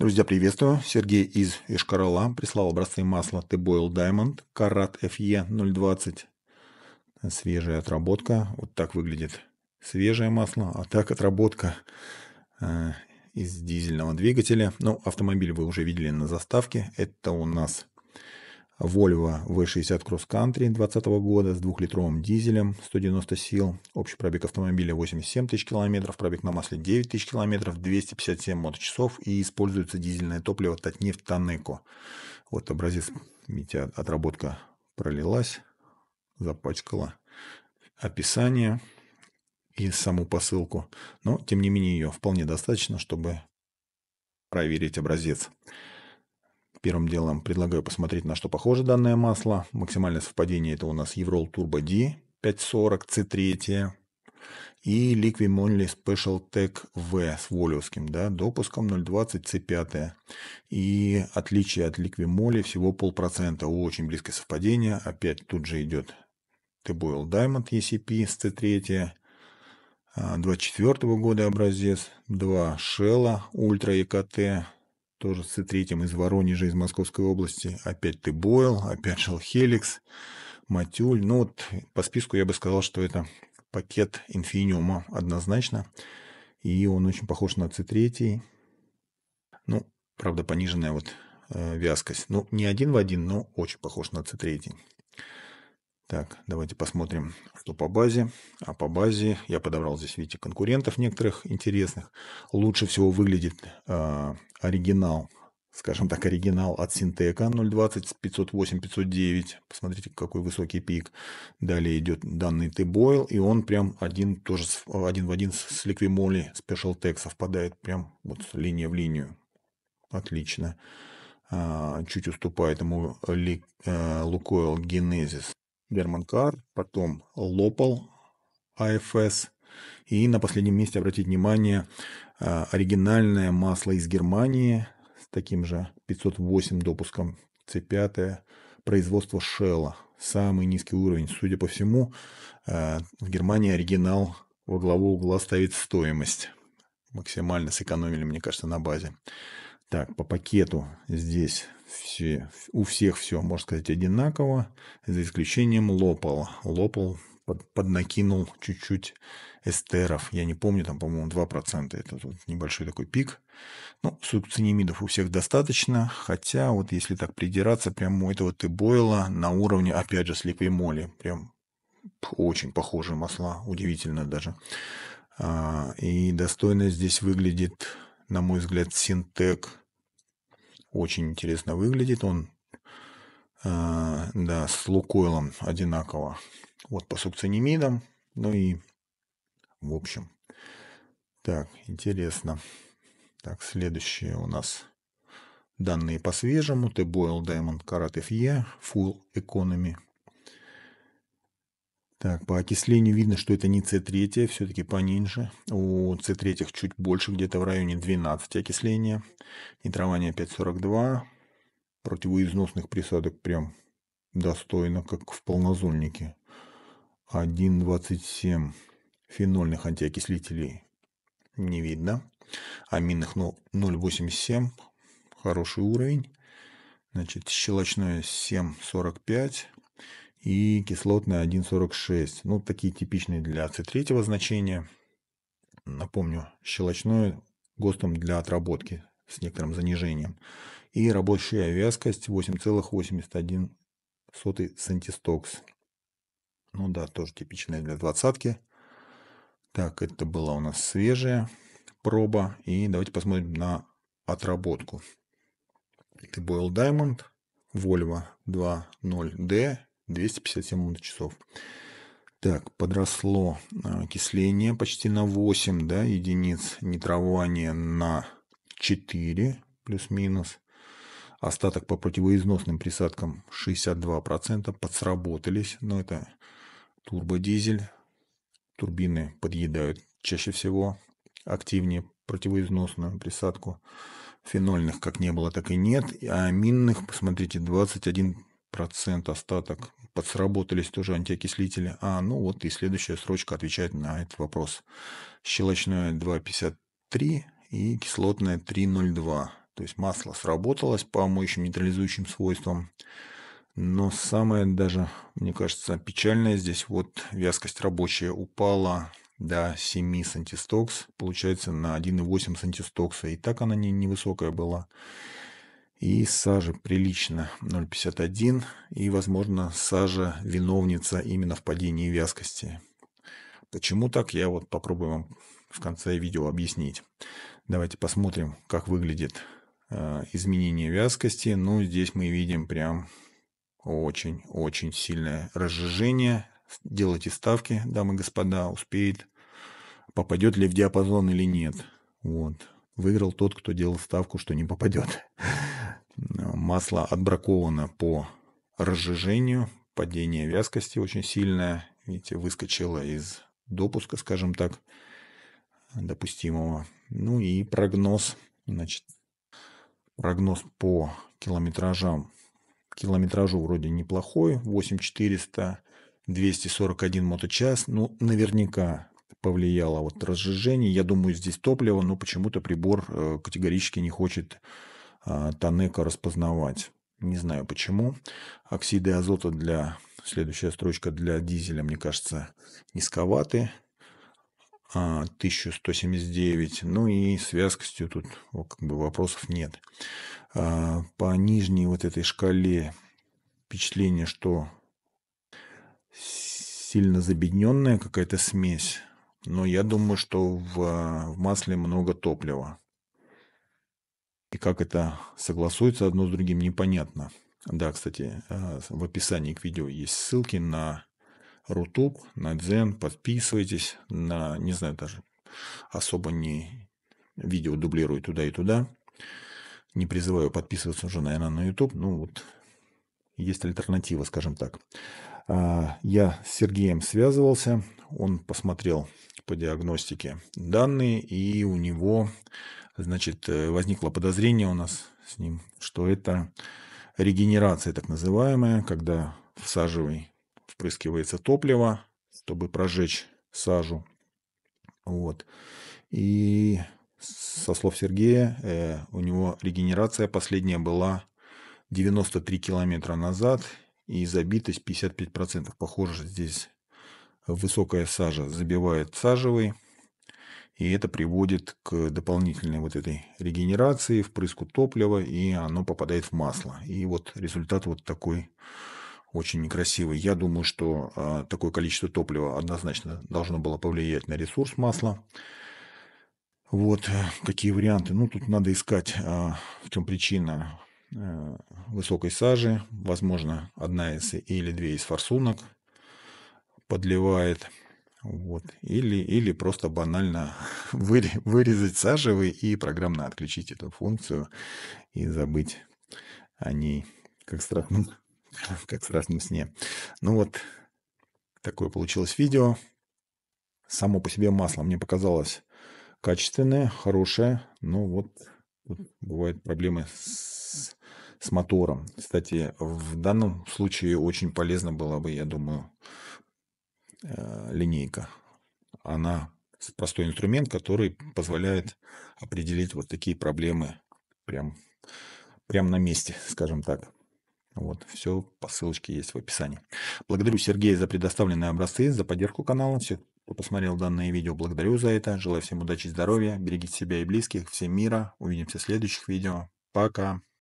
Друзья, приветствую. Сергей из Ишкарала прислал образцы масла T-Boil Diamond, карат FE 020. Свежая отработка. Вот так выглядит свежее масло. А так отработка э, из дизельного двигателя. Ну, автомобиль вы уже видели на заставке. Это у нас Volvo V60 Cross Country 2020 года с двухлитровым дизелем 190 сил, общий пробег автомобиля 87 тысяч километров, пробег на масле 9 тысяч километров, 257 моточасов и используется дизельное топливо Татнефть Танеко. Вот образец, видите, отработка пролилась, запачкала описание и саму посылку, но тем не менее ее вполне достаточно, чтобы проверить образец. Первым делом предлагаю посмотреть, на что похоже данное масло. Максимальное совпадение это у нас Еврол Turbo D 540 C3 и Liquim Only Special Tech V с волевским да, допуском 0.20 C5. И отличие от Liquim Only всего полпроцента. Очень близкое совпадение. Опять тут же идет T-Boil Diamond ECP с C3. 24 а, года образец, два Shell Ultra EKT тоже с третьим из Воронежа, из Московской области. Опять ты Бойл, опять шел Шелхеликс, Матюль. Ну вот по списку я бы сказал, что это пакет инфиниума однозначно. И он очень похож на C3. Ну, правда, пониженная вот э, вязкость. Ну, не один в один, но очень похож на C3. Так, давайте посмотрим, что по базе. А по базе я подобрал здесь, видите, конкурентов некоторых интересных. Лучше всего выглядит э, оригинал, скажем так, оригинал от Синтека 0.20 с 508-509. Посмотрите, какой высокий пик. Далее идет данный T-Boil, и он прям один, тоже один в один с Liquimoly Special Tech совпадает. Прям вот линия в линию. Отлично. А, чуть уступает ему Лукойл э, Genesis Берманкар, потом Лопал, АФС. И на последнем месте, обратить внимание, а, оригинальное масло из Германии с таким же 508 допуском C5, производство Шелла. Самый низкий уровень. Судя по всему, а, в Германии оригинал во главу угла ставит стоимость. Максимально сэкономили, мне кажется, на базе. Так, по пакету здесь все, у всех все, можно сказать, одинаково, за исключением Лопал. Лопал поднакинул чуть-чуть эстеров. Я не помню, там, по-моему, 2%. Это вот небольшой такой пик. Ну, сукцинемидов у всех достаточно. Хотя, вот если так придираться, прям у этого ты бойла на уровне, опять же, слепой моли. Прям очень похожие масла. Удивительно даже. А, и достойно здесь выглядит, на мой взгляд, синтек очень интересно выглядит. Он а, да, с лукойлом одинаково. Вот по сукцинемидам. Ну и в общем. Так, интересно. Так, следующие у нас данные по свежему. T-Boil Diamond Karat FE Full Economy так, по окислению видно, что это не С3, все-таки пониже. У С3 чуть больше, где-то в районе 12 окисления. Нитрование 5,42. Противоизносных присадок прям достойно, как в полнозольнике. 1,27 фенольных антиокислителей не видно. Аминных 0,87. Хороший уровень. Значит, щелочное 7,45 и кислотная 1,46. Ну, такие типичные для С3 значения. Напомню, щелочное ГОСТом для отработки с некоторым занижением. И рабочая вязкость 8,81 сантистокс. Ну да, тоже типичная для двадцатки. Так, это была у нас свежая проба. И давайте посмотрим на отработку. Это Boil Diamond, Volvo 2.0D 257 часов. Так, подросло а, окисление почти на 8 да, единиц, нитрование на 4 плюс-минус. Остаток по противоизносным присадкам 62%. Подсработались, но это турбодизель. Турбины подъедают чаще всего активнее противоизносную присадку. Фенольных как не было, так и нет. А аминных, посмотрите, 21% остаток подсработались тоже антиокислители. А, ну вот и следующая строчка отвечает на этот вопрос. Щелочное 2,53 и кислотное 3,02. То есть масло сработалось по моющим нейтрализующим свойствам. Но самое даже, мне кажется, печальное здесь вот вязкость рабочая упала до 7 сантистокс, получается на 1,8 сантистокса. И так она не невысокая была и сажа прилично 0,51 и, возможно, сажа виновница именно в падении вязкости. Почему так, я вот попробую вам в конце видео объяснить. Давайте посмотрим, как выглядит э, изменение вязкости. Ну, здесь мы видим прям очень-очень сильное разжижение. Делайте ставки, дамы и господа, успеет. Попадет ли в диапазон или нет. Вот. Выиграл тот, кто делал ставку, что не попадет. Масло отбраковано по разжижению, падение вязкости очень сильное. Видите, выскочило из допуска, скажем так, допустимого. Ну и прогноз, значит, прогноз по километражам. Километражу вроде неплохой, 8400, 241 моточас. Ну, наверняка повлияло вот разжижение. Я думаю, здесь топливо, но почему-то прибор э, категорически не хочет а, Танека распознавать. Не знаю почему. Оксиды азота для... Следующая строчка для дизеля, мне кажется, низковаты. 1179. А, ну и с вязкостью тут как бы вопросов нет. А, по нижней вот этой шкале впечатление, что сильно забедненная какая-то смесь. Но я думаю, что в, в масле много топлива. И как это согласуется одно с другим, непонятно. Да, кстати, э, в описании к видео есть ссылки на Рутуб, на Дзен. Подписывайтесь на, не знаю, даже особо не видео дублирую туда и туда. Не призываю подписываться уже, наверное, на YouTube. Ну вот, есть альтернатива, скажем так. А, я с Сергеем связывался. Он посмотрел по диагностике данные, и у него значит, э, возникло подозрение у нас с ним, что это регенерация так называемая, когда в сажевый впрыскивается топливо, чтобы прожечь сажу. Вот. И со слов Сергея, э, у него регенерация последняя была 93 километра назад и забитость 55%. Похоже, здесь высокая сажа забивает сажевый и это приводит к дополнительной вот этой регенерации, впрыску топлива, и оно попадает в масло. И вот результат вот такой очень некрасивый. Я думаю, что э, такое количество топлива однозначно должно было повлиять на ресурс масла. Вот э, какие варианты. Ну, тут надо искать, э, в чем причина э, высокой сажи. Возможно, одна из или две из форсунок подливает. Вот. Или, или просто банально вырезать сажевый и программно отключить эту функцию и забыть о ней как страшном, ну, как страшном сне. Ну вот, такое получилось видео. Само по себе масло мне показалось качественное, хорошее. Но ну вот, вот бывают проблемы с, с мотором. Кстати, в данном случае очень полезно было бы, я думаю, Э, линейка. Она простой инструмент, который позволяет определить вот такие проблемы прям, прям на месте, скажем так. Вот, все по ссылочке есть в описании. Благодарю Сергея за предоставленные образцы, за поддержку канала. Все, кто посмотрел данное видео, благодарю за это. Желаю всем удачи и здоровья. Берегите себя и близких. Всем мира. Увидимся в следующих видео. Пока.